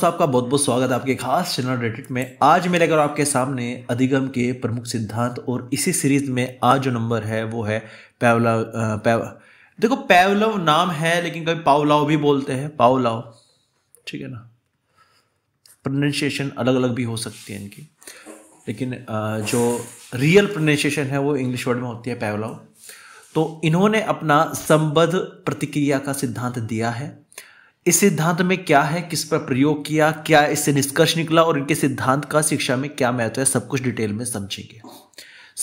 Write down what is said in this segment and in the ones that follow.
दोस्तों आपका बहुत बहुत स्वागत है आपके खास चैनल रेडिट में आज मैं लेकर आपके सामने अधिगम के प्रमुख सिद्धांत और इसी सीरीज में आज जो नंबर है वो है पैवला पैव देखो पैवलव नाम है लेकिन कभी पावलाव भी बोलते हैं पावलाव ठीक है ना प्रोनाशिएशन अलग अलग भी हो सकती है इनकी लेकिन जो रियल प्रोनाशिएशन है वो इंग्लिश वर्ड में होती है पैवलाव तो इन्होंने अपना संबद्ध प्रतिक्रिया का सिद्धांत दिया है इस सिद्धांत में क्या है किस पर प्रयोग किया क्या इससे निष्कर्ष निकला और इनके सिद्धांत का शिक्षा में क्या महत्व है सब कुछ डिटेल में समझेंगे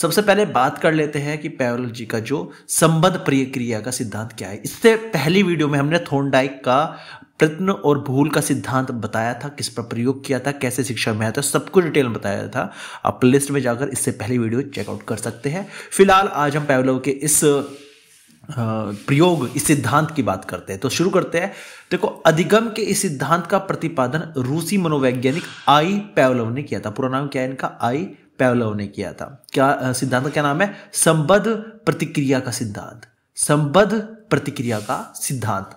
सबसे पहले बात कर लेते हैं कि पैरोलॉजी का जो संबंध प्रक्रिया का सिद्धांत क्या है इससे पहली वीडियो में हमने थोनडाइक का प्रत्न और भूल का सिद्धांत बताया था किस पर प्रयोग किया था कैसे शिक्षा में आया था सब कुछ डिटेल में बताया था आप प्लेलिस्ट में जाकर इससे पहली वीडियो चेकआउट कर सकते हैं फिलहाल आज हम पैवलो के इस प्रयोग इस सिद्धांत की बात करते हैं तो शुरू करते हैं देखो अधिगम के इस सिद्धांत का प्रतिपादन रूसी मनोवैज्ञानिक आई पैवलव ने किया था पूरा नाम क्या है इनका आई पैवलव ने किया था क्या सिद्धांत का क्या नाम है संबद्ध प्रतिक्रिया का सिद्धांत संबद्ध प्रतिक्रिया का सिद्धांत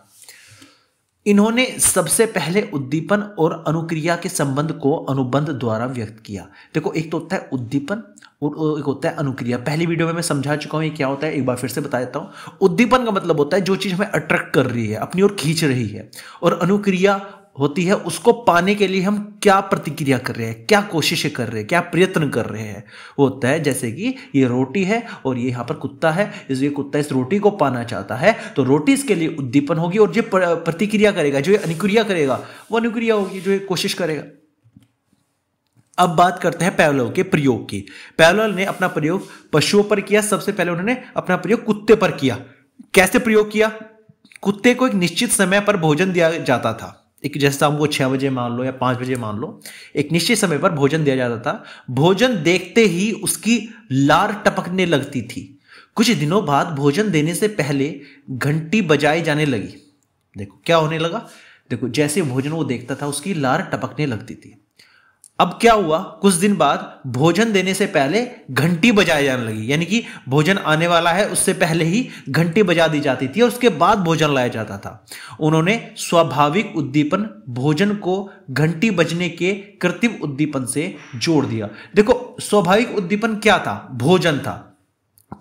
इन्होंने सबसे पहले उद्दीपन और अनुक्रिया के संबंध को अनुबंध द्वारा व्यक्त किया देखो एक तो होता है उद्दीपन और एक होता है अनुक्रिया पहली वीडियो में मैं समझा चुका हूँ ये क्या होता है एक बार फिर से बता देता हूँ उद्दीपन का मतलब होता है जो चीज़ हमें अट्रैक्ट कर रही है अपनी ओर खींच रही है और अनुक्रिया होती है उसको पाने के लिए हम क्या प्रतिक्रिया कर रहे हैं क्या कोशिशें कर रहे हैं क्या प्रयत्न कर रहे हैं वो होता है जैसे कि ये रोटी है और ये यहाँ पर कुत्ता है इस ये कुत्ता इस रोटी को पाना चाहता है तो रोटी इसके लिए उद्दीपन होगी और जो प्रतिक्रिया करेगा जो ये अनुक्रिया करेगा वो अनुक्रिया होगी जो ये कोशिश करेगा अब बात करते हैं पैवलव के प्रयोग की पैवलव ने अपना प्रयोग पशुओं पर किया सबसे पहले उन्होंने अपना प्रयोग कुत्ते पर किया कैसे प्रयोग किया कुत्ते को एक निश्चित समय पर भोजन दिया जाता था एक जैसे हम वो छः बजे मान लो या पाँच बजे मान लो एक निश्चित समय पर भोजन दिया जाता था भोजन देखते ही उसकी लार टपकने लगती थी कुछ दिनों बाद भोजन देने से पहले घंटी बजाई जाने लगी देखो क्या होने लगा देखो जैसे भोजन वो देखता था उसकी लार टपकने लगती थी अब क्या हुआ कुछ दिन बाद भोजन देने से पहले घंटी बजाई जाने लगी यानी कि भोजन आने वाला है उससे पहले ही घंटी बजा दी जाती थी और उसके बाद भोजन लाया जाता था उन्होंने स्वाभाविक उद्दीपन भोजन को घंटी बजने के कृत्रिम उद्दीपन से जोड़ दिया देखो स्वाभाविक उद्दीपन क्या था भोजन था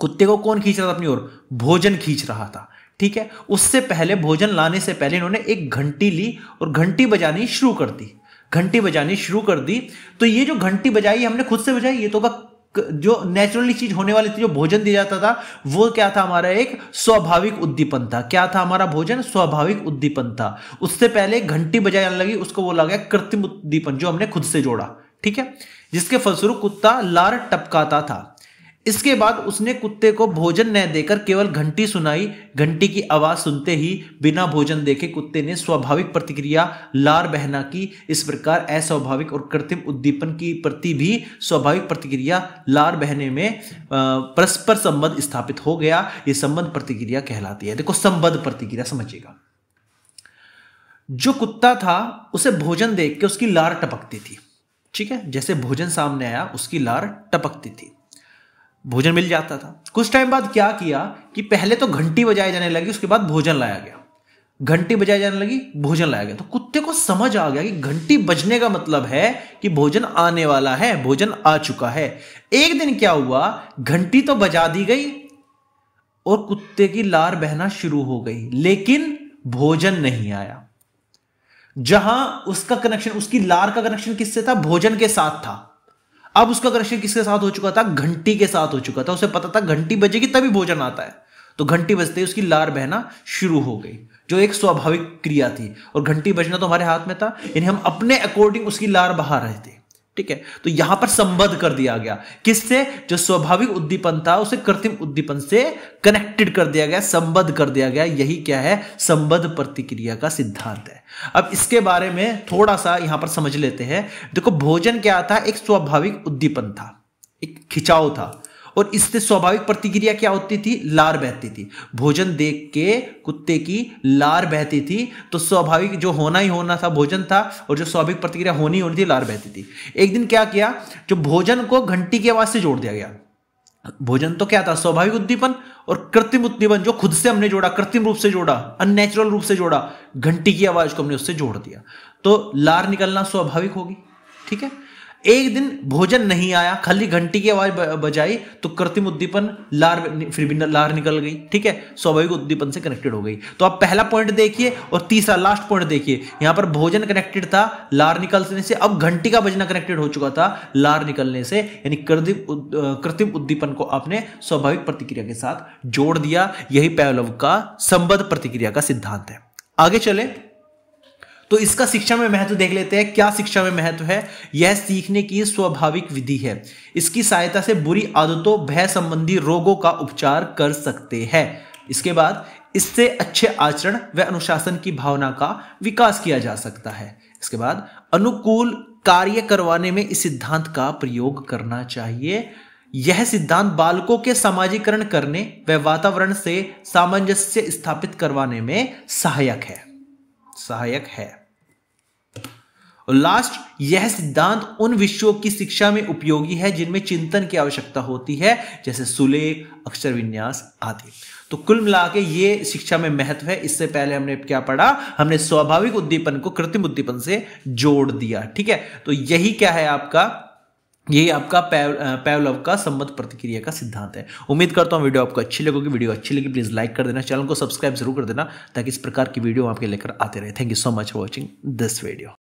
कुत्ते को कौन खींच रहा था अपनी ओर भोजन खींच रहा था ठीक है उससे पहले भोजन लाने से पहले इन्होंने एक घंटी ली और घंटी बजानी शुरू कर दी घंटी बजानी शुरू कर दी तो ये जो घंटी बजाई हमने खुद से बजाई ये तो का जो नेचुरली चीज होने वाली थी जो भोजन दिया जाता था वो क्या था हमारा एक स्वाभाविक उद्दीपन था क्या था हमारा भोजन स्वाभाविक उद्दीपन था उससे पहले घंटी बजाई जाने लगी उसको बोला गया कृत्रिम उद्दीपन जो हमने खुद से जोड़ा ठीक है जिसके फलस्वरूप कुत्ता लार टपकाता था इसके बाद उसने कुत्ते को भोजन न देकर केवल घंटी सुनाई घंटी की आवाज सुनते ही बिना भोजन देखे कुत्ते ने स्वाभाविक प्रतिक्रिया लार बहना की इस प्रकार अस्वाभाविक और कृत्रिम उद्दीपन की प्रति भी स्वाभाविक प्रतिक्रिया लार बहने में परस्पर संबंध स्थापित हो गया यह संबंध प्रतिक्रिया कहलाती है देखो संबंध प्रतिक्रिया समझिएगा जो कुत्ता था उसे भोजन देख के उसकी लार टपकती थी ठीक है जैसे भोजन सामने आया उसकी लार टपकती थी भोजन मिल जाता था कुछ टाइम बाद क्या किया कि पहले तो घंटी बजाई जाने लगी उसके बाद भोजन लाया गया घंटी बजाई जाने लगी भोजन लाया गया तो कुत्ते को समझ आ गया कि घंटी बजने का मतलब है कि भोजन आने वाला है भोजन आ चुका है एक दिन क्या हुआ घंटी तो बजा दी गई और कुत्ते की लार बहना शुरू हो गई लेकिन भोजन नहीं आया जहां उसका कनेक्शन उसकी लार का कनेक्शन किससे था भोजन के साथ था अब उसका कनेक्शन किसके साथ हो चुका था घंटी के साथ हो चुका था उसे पता था घंटी बजेगी तभी भोजन आता है तो घंटी बजते ही उसकी लार बहना शुरू हो गई जो एक स्वाभाविक क्रिया थी और घंटी बजना तो हमारे हाथ में था यानी हम अपने अकॉर्डिंग उसकी लार बहा रहे थे ठीक है तो यहां पर संबद्ध कर दिया गया किससे जो स्वाभाविक उद्दीपन था उसे कृत्रिम उद्दीपन से कनेक्टेड कर दिया गया संबद्ध कर दिया गया यही क्या है संबद्ध प्रतिक्रिया का सिद्धांत है अब इसके बारे में थोड़ा सा यहां पर समझ लेते हैं देखो भोजन क्या था एक स्वाभाविक उद्दीपन था एक खिंचाव था और इससे स्वाभाविक प्रतिक्रिया क्या होती थी लार बहती थी भोजन देख के कुत्ते की लार बहती थी तो स्वाभाविक जो होना ही होना था भोजन था और जो स्वाभाविक प्रतिक्रिया होनी होनी थी लार बहती थी एक दिन क्या किया जो भोजन को घंटी की आवाज से जोड़ दिया गया भोजन तो क्या था स्वाभाविक उद्दीपन और कृत्रिम उद्दीपन जो खुद से हमने जोड़ा कृत्रिम रूप से जोड़ा अननेचुरल रूप से जोड़ा घंटी की आवाज को हमने उससे जोड़ दिया तो लार निकलना स्वाभाविक होगी ठीक है एक दिन भोजन नहीं आया खाली घंटी की आवाज बजाई तो कृत्रिम उद्दीपन लार फिर भी लार निकल गई ठीक है स्वाभाविक उद्दीपन से कनेक्टेड हो गई तो आप पहला पॉइंट देखिए और तीसरा लास्ट पॉइंट देखिए यहां पर भोजन कनेक्टेड था लार निकलने से अब घंटी का बजना कनेक्टेड हो चुका था लार निकलने से यानी कृत्रिम उद्दीपन को आपने स्वाभाविक प्रतिक्रिया के साथ जोड़ दिया यही पैलव का संबद्ध प्रतिक्रिया का सिद्धांत है आगे चले तो इसका शिक्षा में महत्व देख लेते हैं क्या शिक्षा में महत्व है यह सीखने की स्वाभाविक विधि है इसकी सहायता से बुरी आदतों भय संबंधी रोगों का उपचार कर सकते हैं इसके बाद इससे अच्छे आचरण व अनुशासन की भावना का विकास किया जा सकता है इसके बाद अनुकूल कार्य करवाने में इस सिद्धांत का प्रयोग करना चाहिए यह सिद्धांत बालकों के सामाजिकरण करने व वातावरण से सामंजस्य स्थापित करवाने में सहायक है सहायक है और लास्ट यह सिद्धांत उन विषयों की शिक्षा में उपयोगी है जिनमें चिंतन की आवश्यकता होती है जैसे सुलेख अक्षर विन्यास आदि तो कुल मिला के ये शिक्षा में महत्व है इससे पहले हमने क्या पढ़ा हमने स्वाभाविक उद्दीपन को कृत्रिम उद्दीपन से जोड़ दिया ठीक है तो यही क्या है आपका यही आपका पैव, पैवलव का संबंध प्रतिक्रिया का सिद्धांत है उम्मीद करता हूँ वीडियो आपको अच्छी लगेगी वीडियो अच्छी लगी प्लीज लाइक कर देना चैनल को सब्सक्राइब जरूर कर देना ताकि इस प्रकार की वीडियो आपके लेकर आते रहे thank you so much for watching this video